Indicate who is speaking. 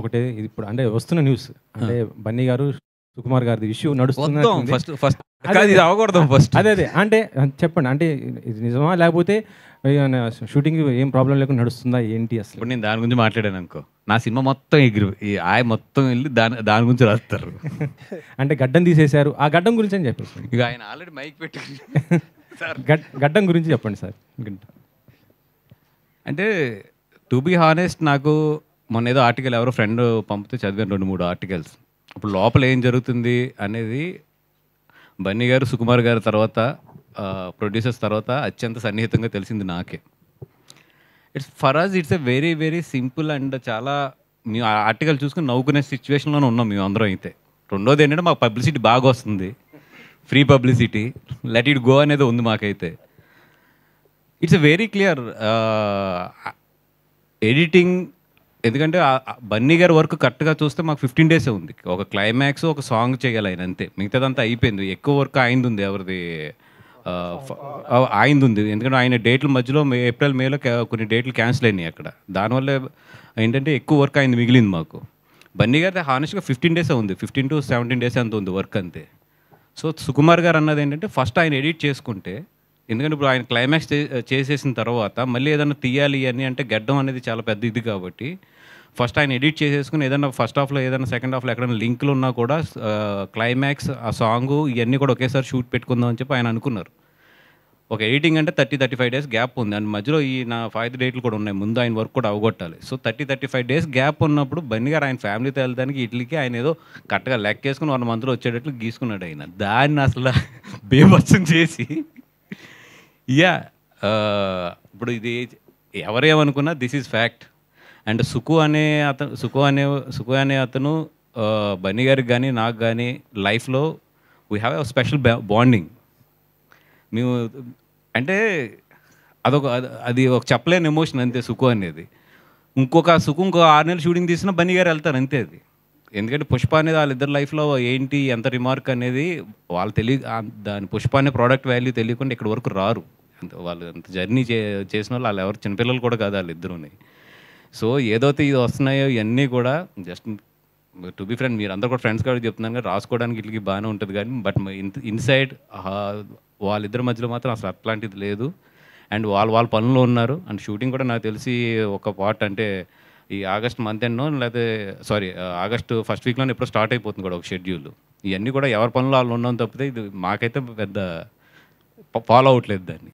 Speaker 1: ఒకటే ఇది ఇప్పుడు అంటే వస్తున్న న్యూస్ అంటే బన్నీ గారు సుకుమార్ గారి ఇష్యూ నడుస్తుంది ఫస్ట్ ఫస్ట్ ఫస్ట్ అదే అదే అంటే చెప్పండి అంటే ఇది నిజమా లేకపోతే షూటింగ్ ఏం ప్రాబ్లం లేకుండా నడుస్తుందా ఏంటి అసలు
Speaker 2: నేను దాని గురించి మాట్లాడాను అనుకో
Speaker 1: నా సినిమా మొత్తం ఎగిరి ఆయ మొత్తం వెళ్ళి దాని దాని గురించి రాస్తారు అంటే గడ్డం తీసేశారు ఆ గడ్డం గురించి అని చెప్పేసి ఇక ఆయన ఆల్రెడీ మైక్ పెట్టి సార్ గడ్డం గురించి చెప్పండి సార్
Speaker 2: అంటే టు బీ హానెస్ట్ నాకు మొన్న ఏదో ఆర్టికల్ ఎవరో ఫ్రెండ్ పంపితే చదివాను రెండు మూడు ఆర్టికల్స్ ఇప్పుడు లోపల ఏం జరుగుతుంది అనేది బన్నీ గారు సుకుమార్ గారి తర్వాత ప్రొడ్యూసర్స్ తర్వాత అత్యంత సన్నిహితంగా తెలిసింది నాకే it's for it's a very very simple and చాలా మేము ఆర్టికల్ చూసుకుని నవ్వుకునే సిచ్యువేషన్లోనే ఉన్నాం మేము అందరం అయితే రెండోది ఏంటంటే మాకు పబ్లిసిటీ బాగా వస్తుంది free publicity let it go అనేది ఉంది మాకైతే ఇట్స్ వెరీ క్లియర్ ఎడిటింగ్ ఎందుకంటే బన్నీ గారి వర్క్ కరెక్ట్గా చూస్తే మాకు ఫిఫ్టీన్ డేసే ఉంది ఒక క్లైమాక్స్ ఒక సాంగ్ చేయాలి ఆయన అంతే మిగతాదంతా అయిపోయింది ఎక్కువ వర్క్ అయింది ఉంది ఎవరిది ఆయనది ఉంది ఎందుకంటే ఆయన డేట్ల మధ్యలో ఏప్రిల్ మేలో కొన్ని డేట్లు క్యాన్సిల్ అయినాయి అక్కడ దానివల్ల ఏంటంటే ఎక్కువ వర్క్ అయింది మిగిలింది మాకు బన్నీ గారి హానెస్ట్గా ఫిఫ్టీన్ డేసే ఉంది ఫిఫ్టీన్ టు సెవెంటీన్ డేస్ అంత ఉంది వర్క్ అంతే సో సుకుమార్ గారు అన్నది ఏంటంటే ఫస్ట్ ఆయన ఎడిట్ చేసుకుంటే ఎందుకంటే ఇప్పుడు ఆయన క్లైమాక్స్ చేసేసిన తర్వాత మళ్ళీ ఏదైనా తీయాలి అని అంటే గడ్డం అనేది చాలా పెద్ద ఇది కాబట్టి ఫస్ట్ ఆయన ఎడిట్ చేసేసుకుని ఏదైనా ఫస్ట్ హాఫ్లో ఏదైనా సెకండ్ హాఫ్లో ఎక్కడైనా లింక్లు ఉన్నా కూడా క్లైమాక్స్ ఆ సాంగ్ ఇవన్నీ కూడా ఒకేసారి షూట్ పెట్టుకుందాం అని చెప్పి ఆయన అనుకున్నారు ఒక ఎడిటింగ్ అంటే thirty thirty five days gap ఉంది అండ్ మధ్యలో ఈ నా ఫైవ్ డేట్లు కూడా ఉన్నాయి ముందు ఆయన వర్క్ కూడా అవగొట్టాలి so thirty thirty five days gap ఉన్నప్పుడు బన్నీ గారు ఆయన ఫ్యామిలీతో వెళ్ళడానికి ఇట్లకి ఆయన ఏదో కరెక్ట్గా లెక్కేసుకుని వన్ మంత్లో వచ్చేటట్లు గీసుకున్నాడు ఆయన దాన్ని అసలు బేభత్సం చేసి యా uh, ఇప్పుడు ఇది ఎవరేమనుకున్నా this is fact and Suku అనే అతను సుకు అనే సుకు అనే అతను బన్నీ uh, గారికి కానీ నాకు కానీ లైఫ్లో we have a special bonding మేము అంటే అదొక అది ఒక చెప్పలేని ఎమోషన్ అంతే సుకు అనేది ఇంకొక సుకు ఇంకో ఆరు నెలలు షూటింగ్ తీసినా బన్నీ గారు వెళ్తారు అంతే అది ఎందుకంటే పుష్ప అనేది వాళ్ళిద్దరు లైఫ్లో ఏంటి ఎంత రిమార్క్ అనేది వాళ్ళు తెలియ దాని పుష్ప అనే ప్రోడక్ట్ వాల్యూ తెలియకుండా ఇక్కడ వరకు రారు వాళ్ళు అంత జర్నీ చే చేసిన వాళ్ళు వాళ్ళు ఎవరు చిన్నపిల్లలు కూడా కాదు వాళ్ళు ఇద్దరుని సో ఏదైతే ఇది వస్తున్నాయో ఇవన్నీ కూడా జస్ట్ టు బి ఫ్రెండ్ మీరు అందరు కూడా ఫ్రెండ్స్ కూడా చెప్తున్నాను కానీ రాసుకోవడానికి వీళ్ళకి బాగానే ఉంటుంది కానీ బట్ ఇన్సైడ్ వాళ్ళిద్దరి మధ్యలో మాత్రం అసలు అట్లాంటిది లేదు అండ్ వాళ్ళు వాళ్ళ పనుల్లో ఉన్నారు అండ్ షూటింగ్ కూడా నాకు తెలిసి ఒక పార్ట్ అంటే ఈ ఆగస్ట్ మంత్ ఎండ్నో లేకపోతే సారీ ఆగస్ట్ ఫస్ట్ వీక్లో ఎప్పుడో స్టార్ట్ అయిపోతుంది కూడా ఒక షెడ్యూల్ ఇవన్నీ కూడా ఎవరి పనులు వాళ్ళు ఉన్నాం తప్పితే ఇది మాకైతే పెద్ద ఫాలో అవట్లేదు దాన్ని